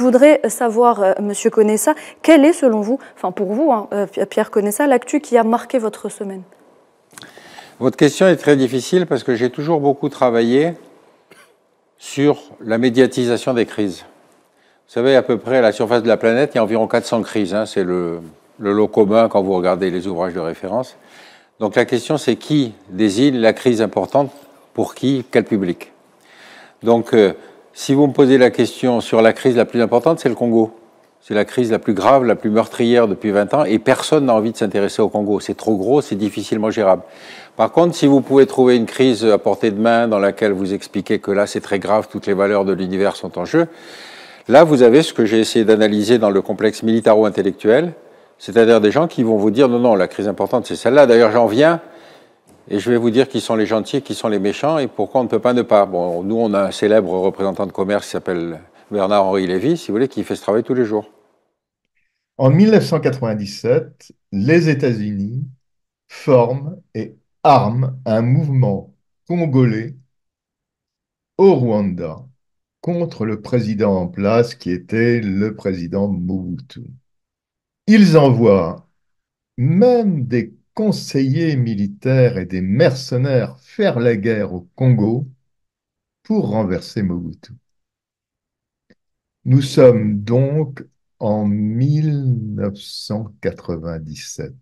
Je voudrais euh, savoir, euh, Monsieur Conessa, quel est selon vous, enfin pour vous, hein, euh, Pierre Conessa, l'actu qui a marqué votre semaine Votre question est très difficile parce que j'ai toujours beaucoup travaillé sur la médiatisation des crises. Vous savez, à peu près à la surface de la planète, il y a environ 400 crises. Hein, c'est le, lot commun quand vous regardez les ouvrages de référence. Donc la question, c'est qui désigne la crise importante pour qui, quel public. Donc euh, si vous me posez la question sur la crise la plus importante, c'est le Congo. C'est la crise la plus grave, la plus meurtrière depuis 20 ans, et personne n'a envie de s'intéresser au Congo. C'est trop gros, c'est difficilement gérable. Par contre, si vous pouvez trouver une crise à portée de main dans laquelle vous expliquez que là, c'est très grave, toutes les valeurs de l'univers sont en jeu, là, vous avez ce que j'ai essayé d'analyser dans le complexe militaro-intellectuel, c'est-à-dire des gens qui vont vous dire non, non, la crise importante, c'est celle-là. D'ailleurs, j'en viens et je vais vous dire qui sont les gentils qui sont les méchants et pourquoi on ne peut pas ne pas. Bon, nous, on a un célèbre représentant de commerce qui s'appelle Bernard-Henri Lévy, si vous voulez, qui fait ce travail tous les jours. En 1997, les États-Unis forment et arment un mouvement congolais au Rwanda contre le président en place qui était le président Mobutu. Ils envoient même des conseillers militaires et des mercenaires faire la guerre au Congo pour renverser Mobutu. Nous sommes donc en 1997.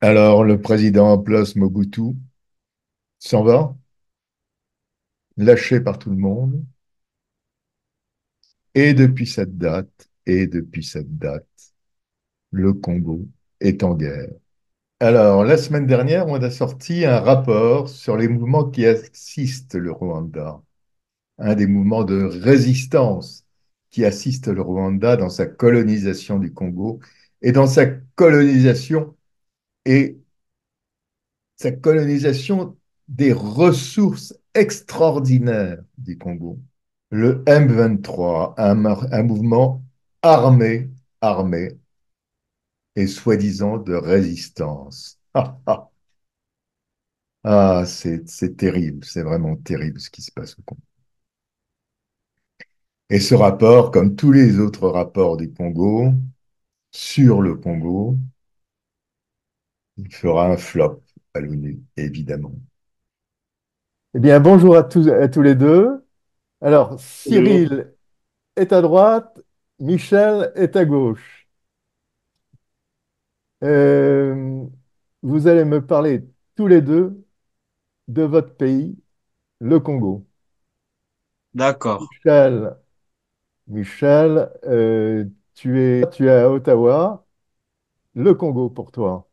Alors le président en place Mobutu s'en va, lâché par tout le monde. Et depuis cette date, et depuis cette date, le Congo est en guerre alors, la semaine dernière, on a sorti un rapport sur les mouvements qui assistent le Rwanda, un des mouvements de résistance qui assiste le Rwanda dans sa colonisation du Congo et dans sa colonisation et sa colonisation des ressources extraordinaires du Congo. Le M23, un, un mouvement armé, armé, et soi-disant de résistance. ah, c'est terrible, c'est vraiment terrible ce qui se passe au Congo. Et ce rapport, comme tous les autres rapports du Congo, sur le Congo, il fera un flop à l'ONU, évidemment. Eh bien, bonjour à tous, à tous les deux. Alors, Cyril est à droite, Michel est à gauche. Euh, vous allez me parler tous les deux de votre pays, le Congo. D'accord. Michel, Michel euh, tu es, tu à Ottawa. Le Congo pour toi.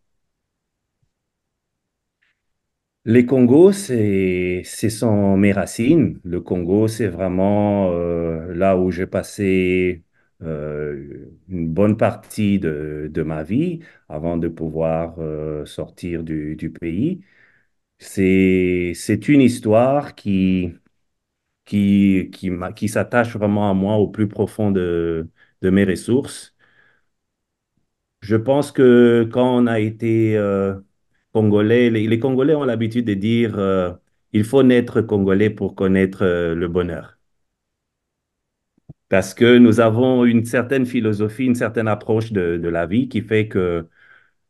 Les Congos, c'est, ce sont mes racines. Le Congo, c'est vraiment euh, là où j'ai passé euh, une bonne partie de, ma vie avant de pouvoir euh, sortir du, pays. C'est, une histoire qui, qui, qui, qui s'attache vraiment à moi au plus profond de, mes ressources. Je pense que quand on a été euh, congolais, les, les, Congolais ont l'habitude de dire il faut naître congolais pour connaître le bonheur parce que nous avons une certaine philosophie, une certaine approche de, la vie qui fait que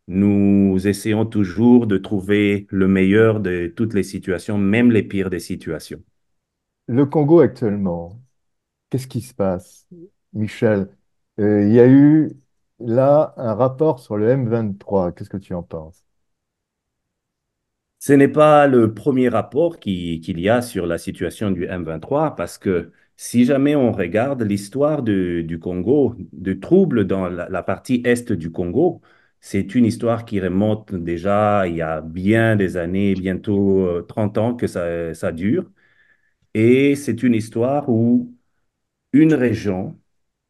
nous essayons toujours de trouver le meilleur de toutes les situations, même les pires des situations. Le Congo actuellement, qu'est-ce qui se passe, Michel euh, Il y a eu là un rapport sur le M23. Qu'est-ce que tu en penses Ce n'est pas le premier rapport qu'il y a sur la situation du M23 parce que si jamais on regarde l'histoire du Congo, de troubles dans la, partie est du Congo, c'est une histoire qui remonte déjà il y a bien des années, bientôt 30 euh, ans que ça, dure. Et c'est une histoire où une région,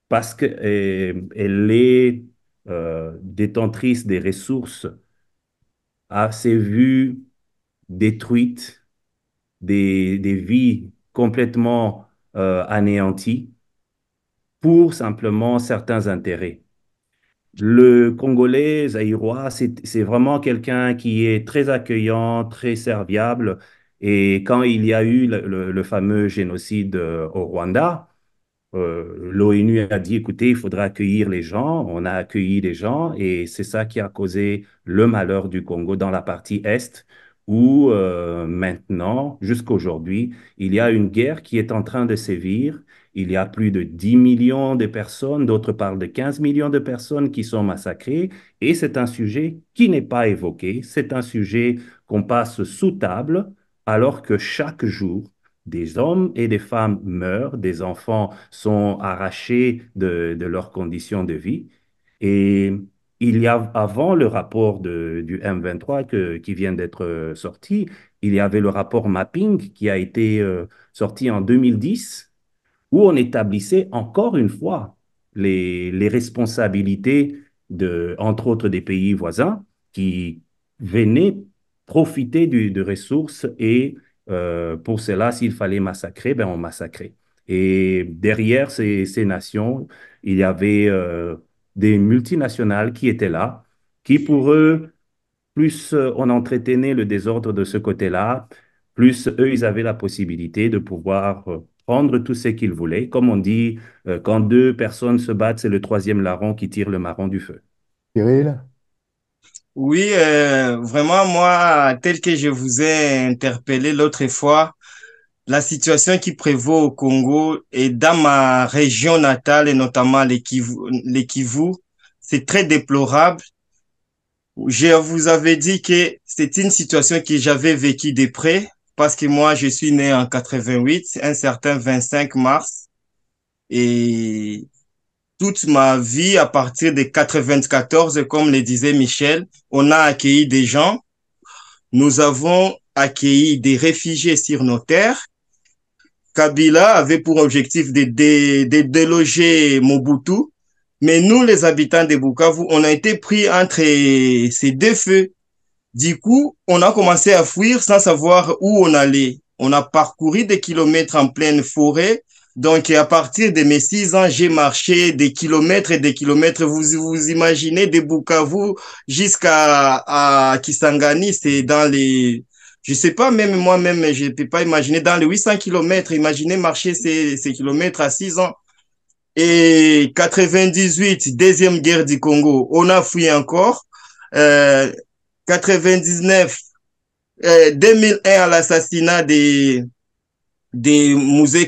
parce qu'elle euh, est euh, détentrice des ressources, a ses vues détruites, des, des vies complètement euh, anéanti pour simplement certains intérêts. Le Congolais zaïrois, c'est vraiment quelqu'un qui est très accueillant, très serviable. Et quand il y a eu le, fameux génocide euh, au Rwanda, euh, l'ONU a dit, écoutez, il faudra accueillir les gens. On a accueilli les gens et c'est ça qui a causé le malheur du Congo dans la partie Est où euh, maintenant, jusqu'aujourd'hui, il y a une guerre qui est en train de sévir. Il y a plus de 10 millions de personnes, d'autres parlent de 15 millions de personnes qui sont massacrées, et c'est un sujet qui n'est pas évoqué, c'est un sujet qu'on passe sous table, alors que chaque jour, des hommes et des femmes meurent, des enfants sont arrachés de leurs conditions de vie. Et il y a, avant le rapport de, du M23 que, qui vient d'être euh, sorti, il y avait le rapport mapping qui a été euh, sorti en 2010, où on établissait encore une fois les, les responsabilités, de, entre autres des pays voisins, qui venaient profiter de ressources et euh, pour cela, s'il fallait massacrer, ben on massacrait. Et derrière ces, ces nations, il y avait des multinationales qui étaient là, qui pour eux, plus euh, on entretenait le désordre de ce côté-là, plus eux, ils avaient la possibilité de pouvoir euh, prendre tout ce qu'ils voulaient. Comme on dit, euh, quand deux personnes se battent, c'est le troisième larron qui tire le marron du feu. Cyril Oui, vraiment, moi, tel que je vous ai interpellé l'autre fois, la situation qui prévaut au Congo et dans ma région natale, et notamment les c'est très déplorable. Je vous avais dit que c'est une situation que j'avais vécue de près parce que moi, je suis né en 88, un certain 25 mars. Et toute ma vie, à partir de 94, comme le disait Michel, on a accueilli des gens. Nous avons accueilli des réfugiés sur nos terres. Kabila avait pour objectif de, déloger Mobutu, mais nous, les habitants de Bukavu, on a été pris entre ces deux feux. Du coup, on a commencé à fuir sans savoir où on allait. On a parcouru des kilomètres en pleine forêt. Donc, à partir de mes six ans, j'ai marché des kilomètres et des kilomètres. Vous vous imaginez, de Bukavu jusqu'à à Kisangani, c'est dans les je sais pas, même moi-même, je ne peux pas imaginer dans les 800 km, imaginer marcher ces, ces kilomètres à 6 ans. Et 98, deuxième guerre du Congo, on a fui encore. Euh, 99, euh, 2001, l'assassinat des, des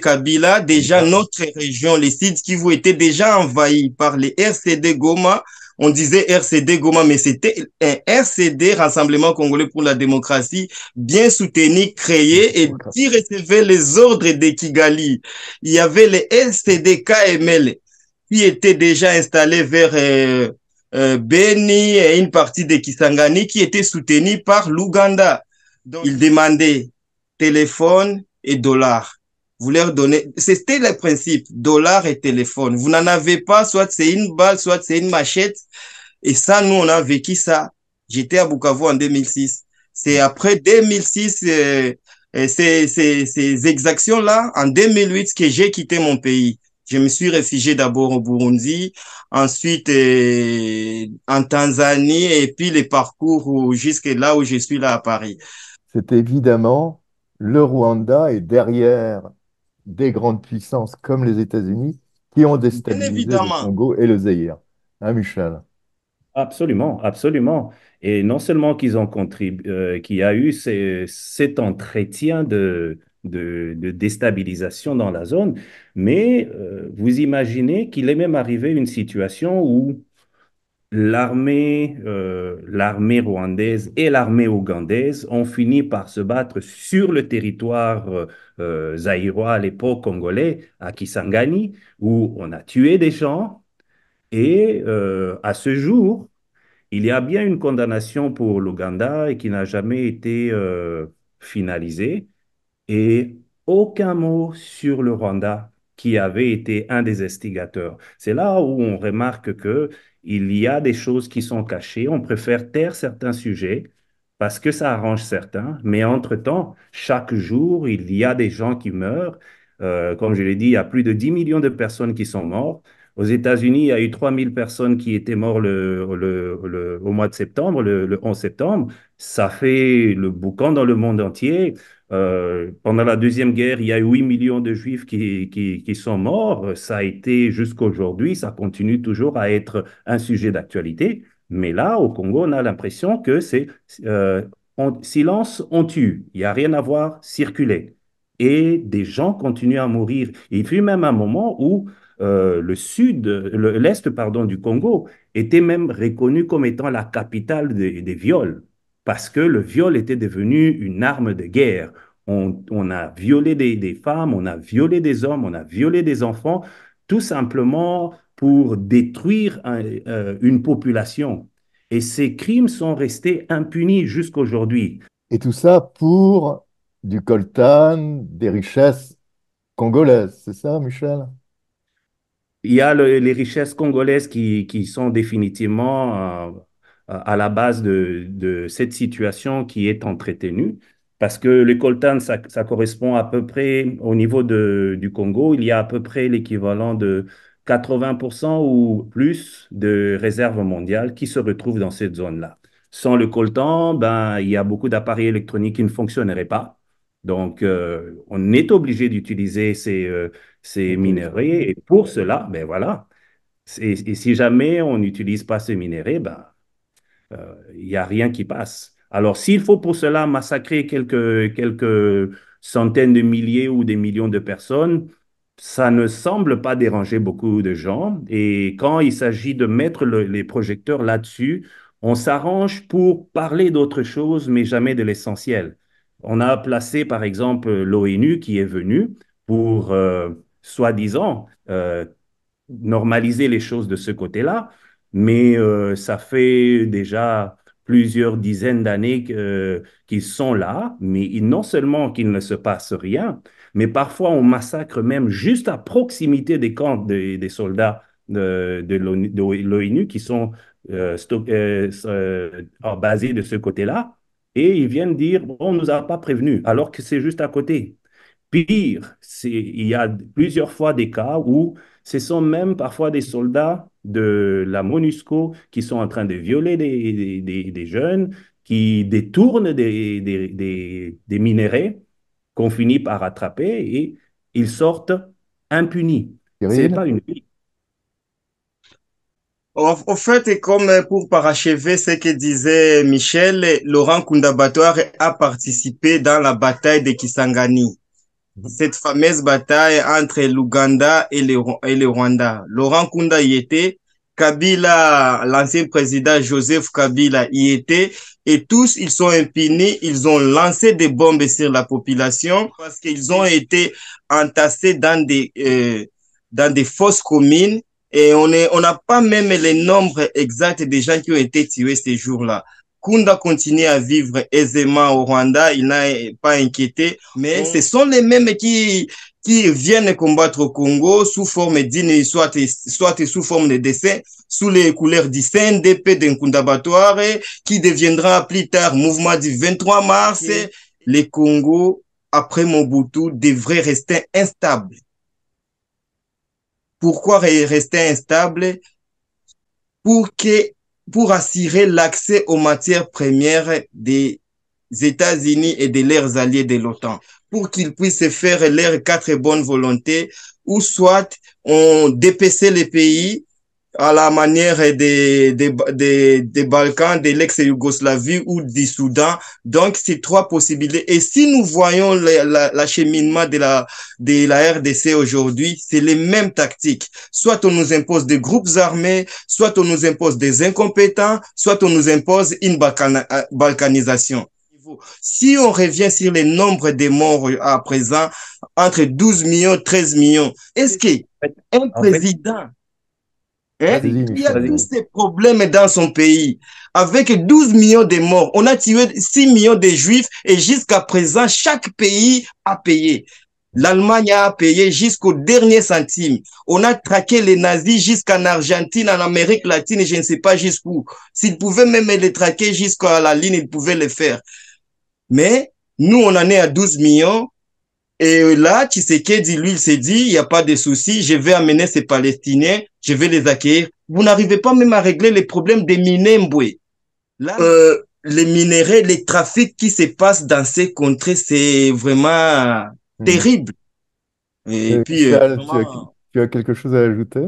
Kabila, déjà notre région, les sites qui vous étaient déjà envahis par les RCD Goma, on disait RCD Goma, mais c'était un RCD, Rassemblement Congolais pour la démocratie, bien soutenu, créé et qui recevait les ordres de Kigali. Il y avait les RCD KML qui étaient déjà installés vers euh, euh, Beni et une partie de Kisangani qui étaient soutenus par l'Ouganda. Donc, ils demandaient téléphone et dollars vous leur donnez, c'était le principe, dollar et téléphone. Vous n'en avez pas, soit c'est une balle, soit c'est une machette. Et ça, nous, on a vécu ça. J'étais à Bukavu en 2006. C'est après 2006, euh, euh, ces, ces, ces exactions-là, en 2008, que j'ai quitté mon pays. Je me suis réfugié d'abord au Burundi, ensuite euh, en Tanzanie, et puis les parcours jusqu'à là où je suis là à Paris. C'est évidemment le Rwanda est derrière des grandes puissances comme les États-Unis qui ont déstabilisé le Congo et le Zaïre. Hein, Michel Absolument, absolument. Et non seulement qu'ils ont contribué, euh, qu'il y a eu cet entretien de, déstabilisation dans la zone, mais euh, vous imaginez qu'il est même arrivé une situation où l'armée, euh, l'armée rwandaise et l'armée ougandaise ont fini par se battre sur le territoire euh, euh zaïrois à l'époque congolais, à Kisangani, où on a tué des gens. Et euh, à ce jour, il y a bien une condamnation pour l'Ouganda et qui n'a jamais été finalisée. Et aucun mot sur le Rwanda qui avait été un des instigateurs. C'est là où on remarque que il y a des choses qui sont cachées, on préfère taire certains sujets parce que ça arrange certains, mais entre-temps, chaque jour, il y a des gens qui meurent. Euh, comme je l'ai dit, il y a plus de 10 millions de personnes qui sont mortes. Aux États-Unis, il y a eu 3000 personnes qui étaient mortes le, au mois de septembre, le, 11 septembre. Ça fait le boucan dans le monde entier. Euh, pendant la Deuxième Guerre, il y a eu 8 millions de Juifs qui, qui, sont morts. Ça a été jusqu'à aujourd'hui, ça continue toujours à être un sujet d'actualité. Mais là, au Congo, on a l'impression que c'est euh, silence, on tue. Il n'y a rien à voir, circuler. Et des gens continuent à mourir. y il fut même un moment où euh, le sud, l'est pardon du Congo était même reconnu comme étant la capitale des, viols parce que le viol était devenu une arme de guerre. On, a violé des, femmes, on a violé des hommes, on a violé des enfants, tout simplement pour détruire euh, une population. Et ces crimes sont restés impunis jusqu'à aujourd'hui. Et tout ça pour du coltan, des richesses congolaises, c'est ça, Michel il y a les richesses congolaises qui, qui sont définitivement euh, à la base de, de, cette situation qui est entretenue. Parce que le coltan, ça, correspond à peu près au niveau de, du Congo, il y a à peu près l'équivalent de 80% ou plus de réserves mondiales qui se retrouvent dans cette zone-là. Sans le coltan, ben, il y a beaucoup d'appareils électroniques qui ne fonctionneraient pas. Donc, euh, on est obligé d'utiliser ces, euh, c'est minéré. Et pour cela, ben voilà. Et, si jamais on n'utilise pas ce minéré, ben, euh, il y n'y a rien qui passe. Alors, s'il faut pour cela massacrer quelques, quelques centaines de milliers ou des millions de personnes, ça ne semble pas déranger beaucoup de gens. Et quand il s'agit de mettre les projecteurs là-dessus, on s'arrange pour parler d'autre chose, mais jamais de l'essentiel. On a placé, par exemple, l'ONU qui est venue pour euh, soi-disant, euh, normaliser les choses de ce côté-là, mais euh, ça fait déjà plusieurs dizaines d'années qu'ils sont là, mais non seulement qu'il ne se passe rien, mais parfois on massacre même juste à proximité des camps des soldats de, l'ONU qui sont euh, basés de ce côté-là, et ils viennent dire, on ne nous a pas prévenus, alors que c'est juste à côté. Pire, il y a plusieurs fois des cas où ce sont même parfois des soldats de la MONUSCO qui sont en train de violer des, jeunes, qui détournent des, des minéraux qu'on finit par attraper et ils sortent impunis. n'est pas une vie. En fait, comme pour parachever ce que disait Michel, Laurent Kundabatoire a participé dans la bataille de Kisangani cette fameuse bataille entre l'Ouganda et, et le, Rwanda. Laurent Kunda y était, Kabila, l'ancien président Joseph Kabila y était, et tous, ils sont impunis, ils ont lancé des bombes sur la population parce qu'ils ont été entassés dans des, euh, dans des fosses communes et on n'a pas même les nombres exacts des gens qui ont été tués ces jours-là. Kunda continue à vivre aisément au Rwanda, il n'a pas inquiété, mais mm. ce sont les mêmes qui qui viennent combattre au Congo sous forme d'une soit, soit sous forme de dessin, sous les couleurs du Kunda Batoire, qui deviendra plus tard mouvement du 23 mars. Mm. Le Les Congo, après Mobutu, devraient rester instable. Pourquoi rester instable Pour que pour assurer l'accès aux matières premières des États-Unis et de leurs alliés de l'OTAN, pour qu'ils puissent faire leurs quatre bonnes volontés, ou soit on dépaissait les pays à la manière des, des, des, Balkans, de l'ex-Yougoslavie ou du Soudan. Donc, c'est trois possibilités. Et si nous voyons l'acheminement de la, de la RDC aujourd'hui, c'est les mêmes tactiques. Soit on nous impose des groupes armés, soit on nous impose des incompétents, soit on nous impose une euh, balkanisation. Si on revient sur les nombres des morts à présent, entre 12 millions, 13 millions, est-ce qu'un président Hein? Il y a tous ces problèmes dans son pays. Avec 12 millions de morts, on a tué 6 millions de juifs et jusqu'à présent, chaque pays a payé. L'Allemagne a payé jusqu'au dernier centime. On a traqué les nazis jusqu'en Argentine, en Amérique latine, et je ne sais pas jusqu'où. S'ils pouvaient même les traquer jusqu'à la ligne, ils pouvaient le faire. Mais nous, on en est à 12 millions et là, dit lui, il s'est dit, il n'y a pas de souci, je vais amener ces Palestiniens, je vais les accueillir. Vous n'arrivez pas même à régler les problèmes des Minembwe. Là, euh, les minéraux, les trafics qui se passent dans ces contrées, c'est vraiment hmm. terrible. Et euh, puis, euh, tu, as, quelque chose à ajouter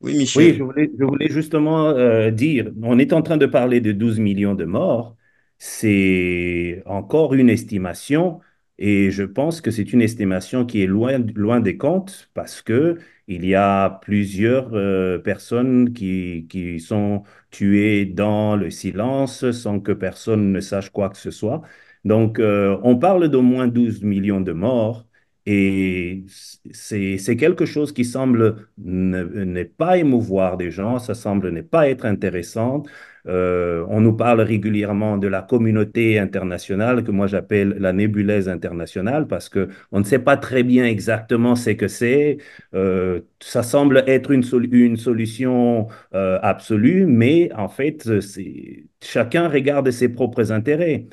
Oui, Michel. Oui, je voulais, je voulais justement dire, on est en train de parler de 12 millions de morts. C'est encore une estimation et je pense que c'est une estimation qui est loin, loin des comptes parce que il y a plusieurs euh, personnes qui, qui, sont tuées dans le silence sans que personne ne sache quoi que ce soit. Donc, euh, on parle d'au moins 12 millions de morts et c'est quelque chose qui semble n'est ne, pas émouvoir des gens, ça semble ne pas être intéressant, euh, on nous parle régulièrement de la communauté internationale que moi j'appelle la nébuleuse internationale parce que on ne sait pas très bien exactement ce que c'est. Euh, ça semble être une, une solution euh, absolue, mais en fait, chacun regarde ses propres intérêts.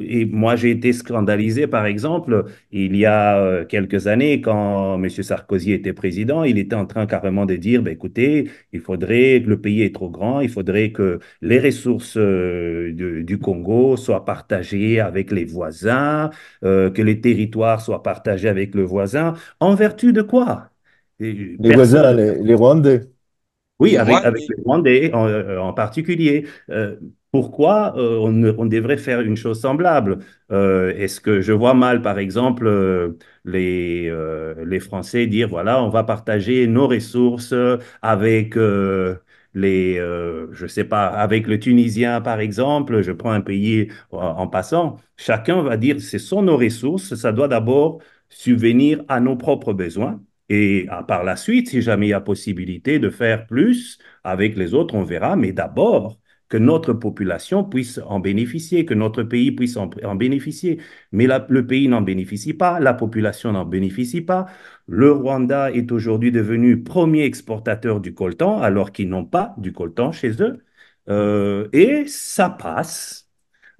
Et moi, j'ai été scandalisé, par exemple, il y a euh, quelques années, quand M. Sarkozy était président, il était en train carrément de dire, bah, écoutez, il faudrait que le pays est trop grand, il faudrait que les ressources euh, du Congo soient partagées avec les voisins, euh, que les territoires soient partagés avec le voisin. En vertu de quoi Les voisins, les, Rwandais. Oui, avec, les Rwandais en, particulier pourquoi euh, on, devrait faire une chose semblable euh, Est-ce que je vois mal, par exemple, euh, les, Français dire, voilà, on va partager nos ressources avec les, je sais pas, avec le Tunisien par exemple, je prends un pays en passant, chacun va dire ce sont nos ressources, ça doit d'abord subvenir à nos propres besoins. Et ah, par la suite, si jamais il y a possibilité de faire plus avec les autres, on verra, mais d'abord, que notre population puisse en bénéficier, que notre pays puisse en, bénéficier. Mais le pays n'en bénéficie pas, la population n'en bénéficie pas. Le Rwanda est aujourd'hui devenu premier exportateur du coltan, alors qu'ils n'ont pas du coltan chez eux. Euh, et ça passe.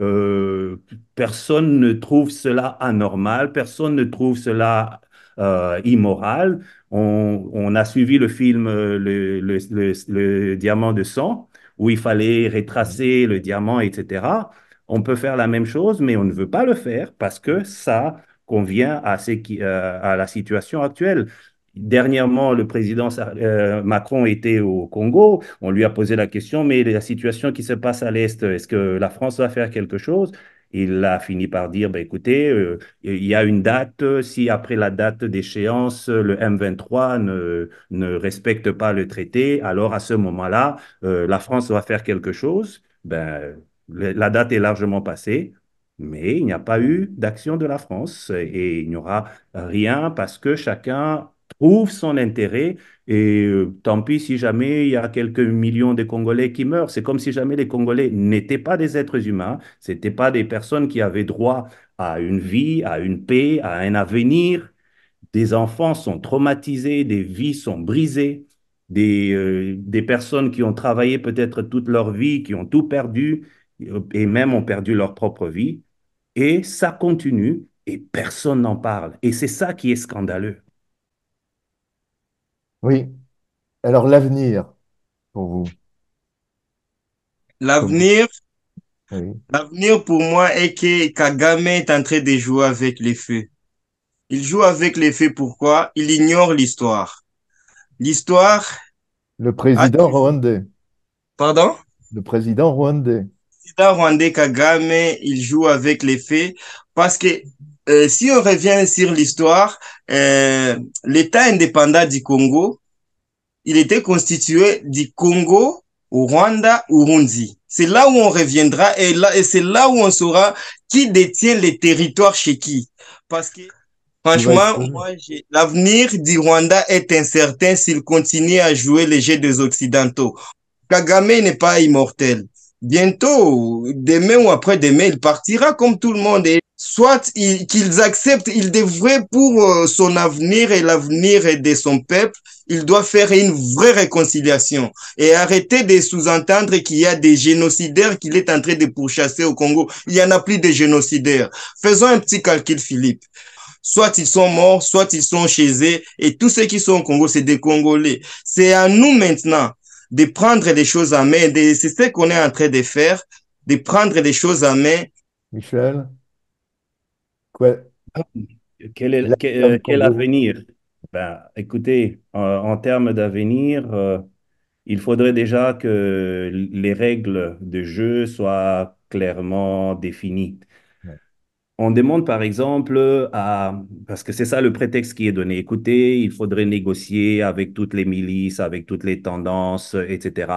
Euh, personne ne trouve cela anormal, personne ne trouve cela euh, immoral. On, a suivi le film le Diamant de sang où il fallait retracer le diamant, etc. On peut faire la même chose, mais on ne veut pas le faire parce que ça convient à, euh, la situation actuelle. Dernièrement, le président euh, Macron était au Congo. On lui a posé la question, mais la situation qui se passe à l'Est, est-ce que la France va faire quelque chose il a fini par dire, ben, écoutez, euh, il y a une date, si après la date d'échéance, le M23 ne, respecte pas le traité, alors à ce moment-là, euh, la France va faire quelque chose. Ben, la date est largement passée, mais il n'y a pas eu d'action de la France et il n'y aura rien parce que chacun trouve son intérêt. Et euh, tant pis si jamais il y a quelques millions de Congolais qui meurent. C'est comme si jamais les Congolais n'étaient pas des êtres humains, n'étaient pas des personnes qui avaient droit à une vie, à une paix, à un avenir. Des enfants sont traumatisés, des vies sont brisées, des, euh, des personnes qui ont travaillé peut-être toute leur vie, qui ont tout perdu euh, et même ont perdu leur propre vie. Et ça continue et personne n'en parle. Et c'est ça qui est scandaleux. Oui. Alors, l'avenir pour vous. L'avenir, l'avenir pour moi est que Kagame est en train de jouer avec les faits. Il joue avec les faits pourquoi? Il ignore l'histoire. L'histoire Le président rwandais. Pardon? Le président rwandais. Le président rwandais Kagame, il joue avec les faits parce que euh, si on revient sur l'histoire, euh, l'État indépendant du Congo, il était constitué du Congo, Rwanda, Urundi. C'est là où on reviendra et là et c'est là où on saura qui détient les territoires chez qui. Parce que franchement, l'avenir du Rwanda est incertain s'il continue à jouer les jeux des Occidentaux. Kagame n'est pas immortel. Bientôt, demain ou après-demain, il partira comme tout le monde soit qu'ils acceptent, ils devraient, pour euh, son avenir et l'avenir de son peuple, il doit faire une vraie réconciliation et arrêter de sous-entendre qu'il y a des génocidaires qu'il est en train de pourchasser au Congo. Il y en a plus de génocidaires. Faisons un petit calcul, Philippe soit ils sont morts, soit ils sont chez eux. Et tous ceux qui sont au Congo, c'est des Congolais. C'est à nous maintenant de prendre les choses en main. C'est ce qu'on est en train de faire, de prendre les choses en main. Michel ah, quel, est, euh, quel, avenir ben, Écoutez, en, termes d'avenir, euh, il faudrait déjà que les règles de jeu soient clairement définies. On demande par exemple à, parce que c'est ça le prétexte qui est donné, écoutez, il faudrait négocier avec toutes les milices, avec toutes les tendances, etc.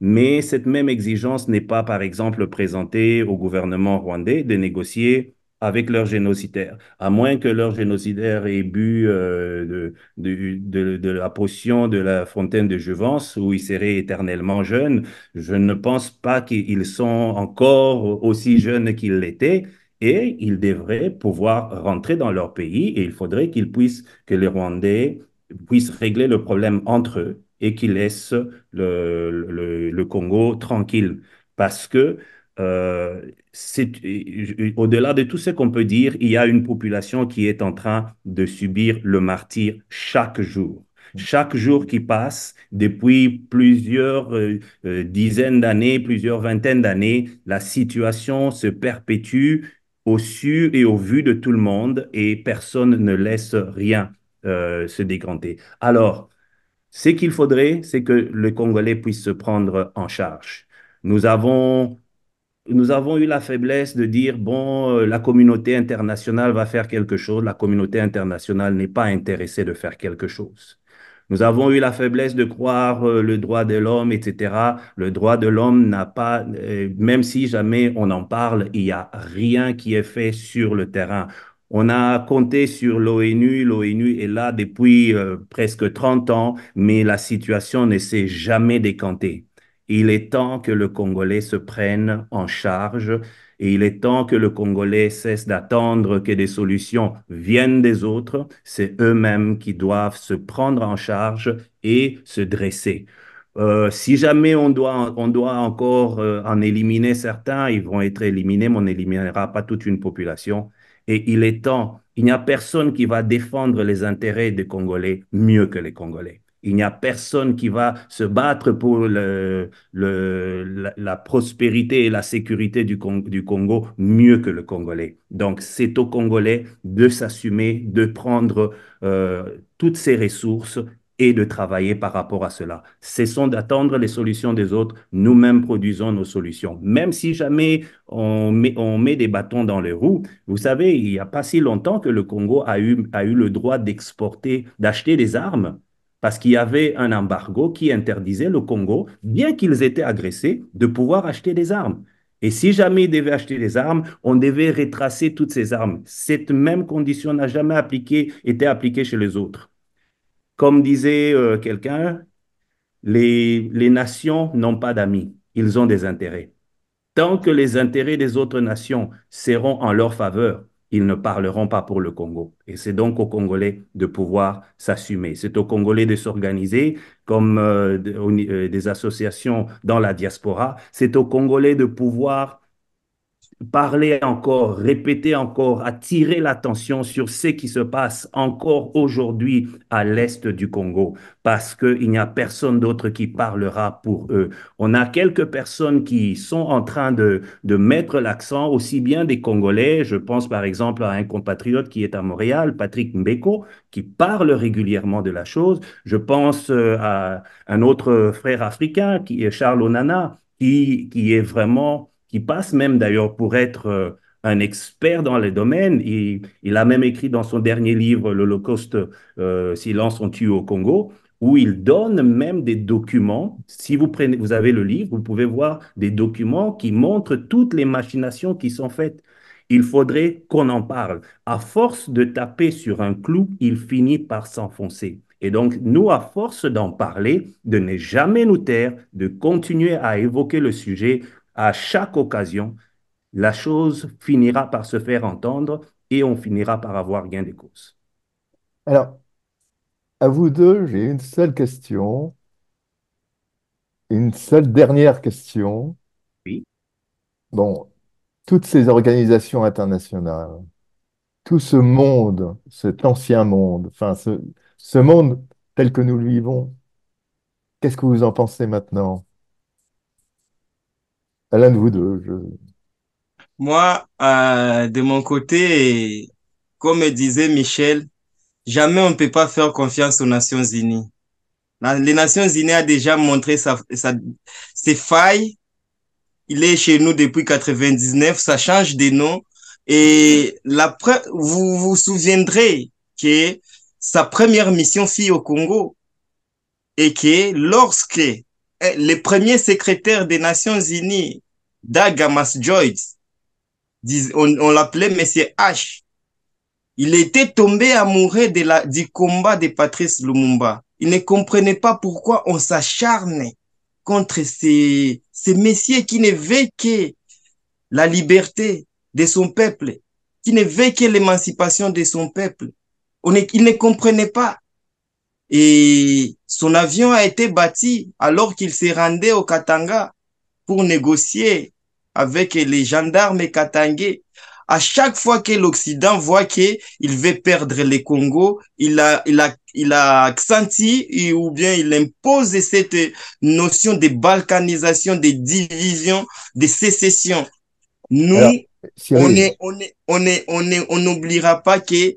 Mais cette même exigence n'est pas, par exemple, présentée au gouvernement rwandais de négocier avec leurs génocidaires, à moins que leur génocidaire aient bu euh, de, la potion de la fontaine de Juvence, où ils seraient éternellement jeunes. Je ne pense pas qu'ils sont encore aussi jeunes qu'ils l'étaient. Et ils devraient pouvoir rentrer dans leur pays et il faudrait qu'ils puissent, que les Rwandais puissent régler le problème entre eux et qu'ils laissent le, le Congo tranquille. Parce que euh, au-delà de tout ce qu'on peut dire, il y a une population qui est en train de subir le martyr chaque jour. Chaque jour qui passe, depuis plusieurs euh, euh, dizaines d'années, plusieurs vingtaines d'années, la situation se perpétue au su et au vu de tout le monde et personne ne laisse rien se dégrader. Alors, ce qu'il faudrait, c'est que le Congolais puisse se prendre en charge. Nous avons nous avons eu la faiblesse de dire, bon, euh, la communauté internationale va faire quelque chose, la communauté internationale n'est pas intéressée de faire quelque chose. Nous avons eu la faiblesse de croire euh, le droit de l'homme, etc. Le droit de l'homme n'a pas, euh, même si jamais on en parle, il n'y a rien qui est fait sur le terrain. On a compté sur l'ONU, l'ONU est là depuis presque 30 ans, mais la situation ne s'est jamais décantée. Il est temps que le Congolais se prenne en charge et il est temps que le Congolais cesse d'attendre que des solutions viennent des autres. C'est eux-mêmes qui doivent se prendre en charge et se dresser. Euh, si jamais on doit, encore euh, en éliminer certains, ils vont être éliminés, mais on n'éliminera pas toute une population. Et il est temps, il n'y a personne qui va défendre les intérêts des Congolais mieux que les Congolais. Il n'y a personne qui va se battre pour la, prospérité et la sécurité du, Congo mieux que le Congolais. Donc c'est au Congolais de s'assumer, de prendre euh, toutes ses ressources et de travailler par rapport à cela. Cessons d'attendre les solutions des autres, nous-mêmes produisons nos solutions. Même si jamais on met, des bâtons dans les roues, vous savez, il n'y a pas si longtemps que le Congo a eu, a eu le droit d'exporter, d'acheter des armes parce qu'il y avait un embargo qui interdisait le Congo, bien qu'ils étaient agressés, de pouvoir acheter des armes. Et si jamais ils devaient acheter des armes, on devait retracer toutes ces armes. Cette même condition n'a jamais appliqué, été appliquée chez les autres. Comme disait euh, quelqu'un, les, les nations n'ont pas d'amis, ils ont des intérêts. Tant que les intérêts des autres nations seront en leur faveur, ils ne parleront pas pour le Congo. Et c'est donc aux Congolais de pouvoir s'assumer. C'est aux Congolais de s'organiser comme euh, euh, des associations dans la diaspora. C'est aux Congolais de pouvoir parler encore, répéter encore, attirer l'attention sur ce qui se passe encore aujourd'hui à l'est du Congo, parce qu'il n'y a personne d'autre qui parlera pour eux. On a quelques personnes qui sont en train de, de mettre l'accent, aussi bien des Congolais, je pense par exemple à un compatriote qui est à Montréal, Patrick Mbeko, qui parle régulièrement de la chose. Je pense euh, à un autre frère africain qui est Charles Onana, qui, qui est vraiment qui passe même d'ailleurs pour être euh, un expert dans les domaines. Il, a même écrit dans son dernier livre, L'Holocauste, euh, Silence, on tue au Congo, où il donne même des documents. Si vous, prenez, vous avez le livre, vous pouvez voir des documents qui montrent toutes les machinations qui sont faites. Il faudrait qu'on en parle. À force de taper sur un clou, il finit par s'enfoncer. Et donc, nous, à force d'en parler, de ne jamais nous taire, de continuer à évoquer le sujet, à chaque occasion, la chose finira par se faire entendre et on finira par avoir gain de cause. Alors, à vous deux, j'ai une seule question, une seule dernière question. Oui. Bon, toutes ces organisations internationales, tout ce monde, cet ancien monde, enfin ce, ce monde tel que nous le vivons, qu'est-ce que vous en pensez maintenant Alain, de vous deux. Moi, euh, de mon côté, comme disait Michel, jamais on ne peut pas faire confiance aux Nations Unies. Les Nations Unies a déjà montré sa, sa, ses failles. Il est chez nous depuis 99, ça change de nom. Et la vous vous souviendrez que sa première mission fit au Congo et que lorsque eh, le premier secrétaire des Nations Unies, Dagamas Joyce, on, l'appelait Monsieur H. Il était tombé amoureux du combat de Patrice Lumumba. Il ne comprenait pas pourquoi on s'acharnait contre ces, ces messieurs qui ne veulent que la liberté de son peuple, qui ne veulent que l'émancipation de son peuple. On il ne comprenait pas et son avion a été bâti alors qu'il se rendait au Katanga pour négocier avec les gendarmes katangais. À chaque fois que l'Occident voit qu'il veut perdre le Congo, il a, il a, il a ou bien il impose cette notion de balkanisation, de division, de sécession. Nous, on, est, on, est, on, est, on, est, on n'oubliera pas que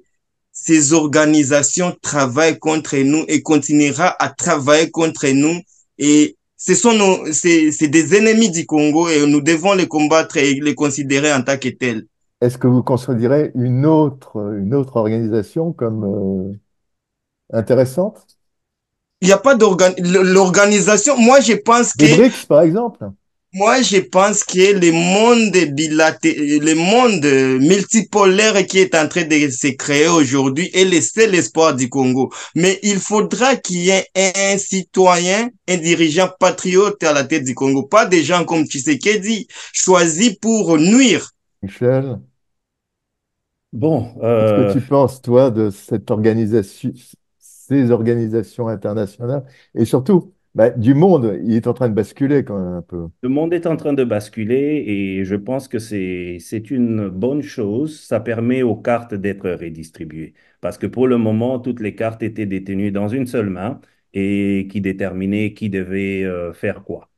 ces organisations travaillent contre nous et continuera à travailler contre nous. Et ce sont nos, c'est, c'est des ennemis du Congo et nous devons les combattre et les considérer en tant que tels. Est-ce que vous considérez une autre, une autre organisation comme euh, intéressante Il n'y a pas d'organisation. L'organisation, moi je pense que... Les BRICS, par exemple moi, je pense que le monde le monde multipolaire qui est en train de se créer aujourd'hui est le seul espoir du Congo. Mais il faudra qu'il y ait un citoyen, un dirigeant patriote à la tête du Congo, pas des gens comme Tshisekedi, choisis pour nuire. Michel. Bon. Qu'est-ce que euh, tu penses, toi, de cette organisation, ces organisations internationales et surtout, bah, du monde, il est en train de basculer quand même un peu. Le monde est en train de basculer et je pense que c'est, c'est une bonne chose. Ça permet aux cartes d'être redistribuées. Parce que pour le moment, toutes les cartes étaient détenues dans une seule main et qui déterminait qui devait euh, faire quoi.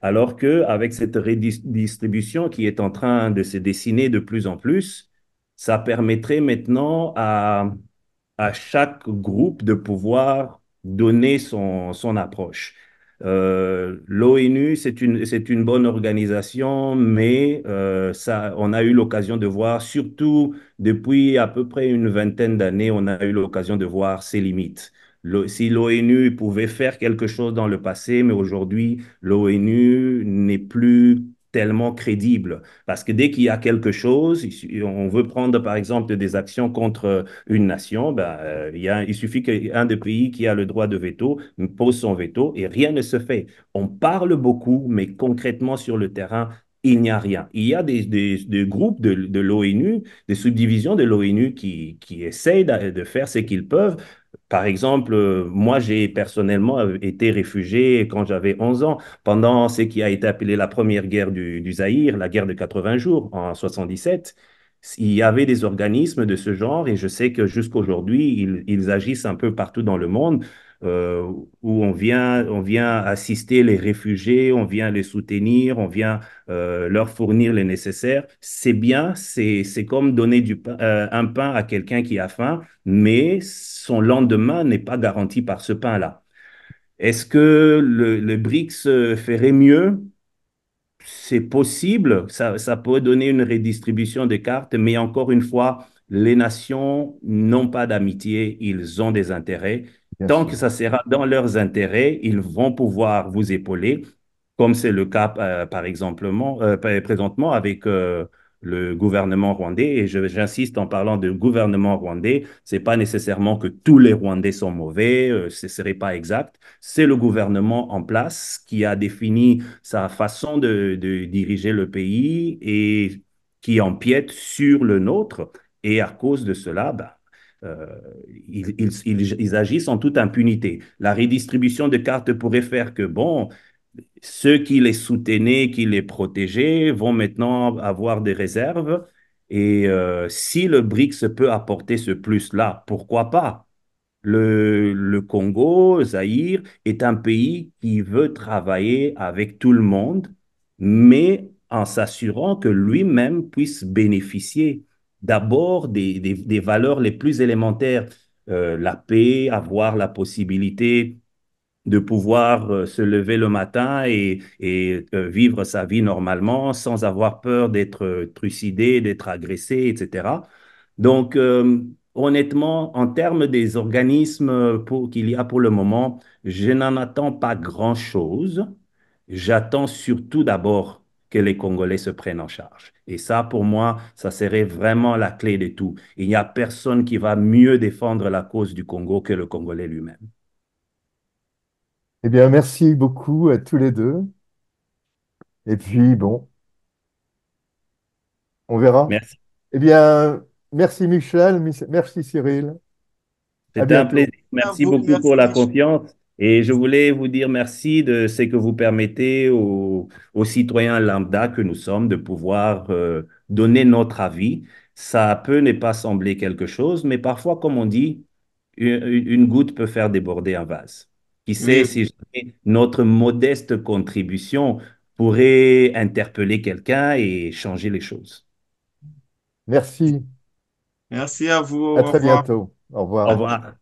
Alors qu'avec cette redistribution qui est en train de se dessiner de plus en plus, ça permettrait maintenant à, à chaque groupe de pouvoir donner son, son approche. Euh, L'ONU, c'est une, c'est une bonne organisation, mais euh, ça, on a eu l'occasion de voir, surtout depuis à peu près une vingtaine d'années, on a eu l'occasion de voir ses limites. si l'ONU pouvait faire quelque chose dans le passé, mais aujourd'hui, l'ONU n'est plus tellement crédible. Parce que dès qu'il y a quelque chose, on veut prendre par exemple des actions contre une nation, ben, euh, il, suffit qu'un des pays qui a le droit de veto pose son veto et rien ne se fait. On parle beaucoup, mais concrètement sur le terrain, il n'y a rien. Il y a des, groupes de, l'ONU, des subdivisions de l'ONU qui, qui essayent de faire ce qu'ils peuvent, par exemple, moi, j'ai personnellement été réfugié quand j'avais 11 ans, pendant ce qui a été appelé la première guerre du, du Zaïre, la guerre de 80 jours en 77. Il y avait des organismes de ce genre et je sais que jusqu'aujourd'hui, ils, ils, agissent un peu partout dans le monde euh, où on vient, on vient assister les réfugiés, on vient les soutenir, on vient euh, leur fournir les nécessaires. C'est bien, c'est, comme donner du euh, un pain à quelqu'un qui a faim, mais son lendemain n'est pas garanti par ce pain-là. Est-ce que le, le BRICS ferait mieux C'est possible, ça, ça peut donner une redistribution des cartes, mais encore une fois, les nations n'ont pas d'amitié, ils ont des intérêts Tant que ça sera dans leurs intérêts, ils vont pouvoir vous épauler, comme c'est le cas, euh, par exemple, euh, présentement avec euh, le gouvernement rwandais. Et j'insiste en parlant de gouvernement rwandais, c'est pas nécessairement que tous les Rwandais sont mauvais, ce serait pas exact. C'est le gouvernement en place qui a défini sa façon de, de diriger le pays et qui empiète sur le nôtre. Et à cause de cela, bah, euh, ils, agissent en toute impunité. La redistribution de cartes pourrait faire que, bon, ceux qui les soutenaient, qui les protégeaient, vont maintenant avoir des réserves. Et euh, si le BRICS peut apporter ce plus-là, pourquoi pas le, le, Congo, Zaïre, est un pays qui veut travailler avec tout le monde, mais en s'assurant que lui-même puisse bénéficier d'abord des, valeurs les plus élémentaires, euh, la paix, avoir la possibilité de pouvoir euh, se lever le matin et, euh, vivre sa vie normalement sans avoir peur d'être trucidé, d'être agressé, etc. Donc, honnêtement, en termes des organismes qu'il y a pour le moment, je n'en attends pas grand-chose. J'attends surtout d'abord que les Congolais se prennent en charge. Et ça, pour moi, ça serait vraiment la clé de tout. Il n'y a personne qui va mieux défendre la cause du Congo que le Congolais lui-même. Eh bien, merci beaucoup à tous les deux. Et puis, bon, on verra. Merci. Eh bien, merci Michel, merci Cyril. C'était un plaisir. Merci beaucoup pour la confiance. Et je voulais vous dire merci de ce que vous permettez aux, citoyens lambda que nous sommes de pouvoir euh, donner notre avis. Ça peut ne pas sembler quelque chose, mais parfois, comme on dit, une, goutte peut faire déborder un vase. Qui sait si notre modeste contribution pourrait interpeller quelqu'un et changer les choses. Merci. Merci à vous. À très bientôt. Au revoir. Au revoir.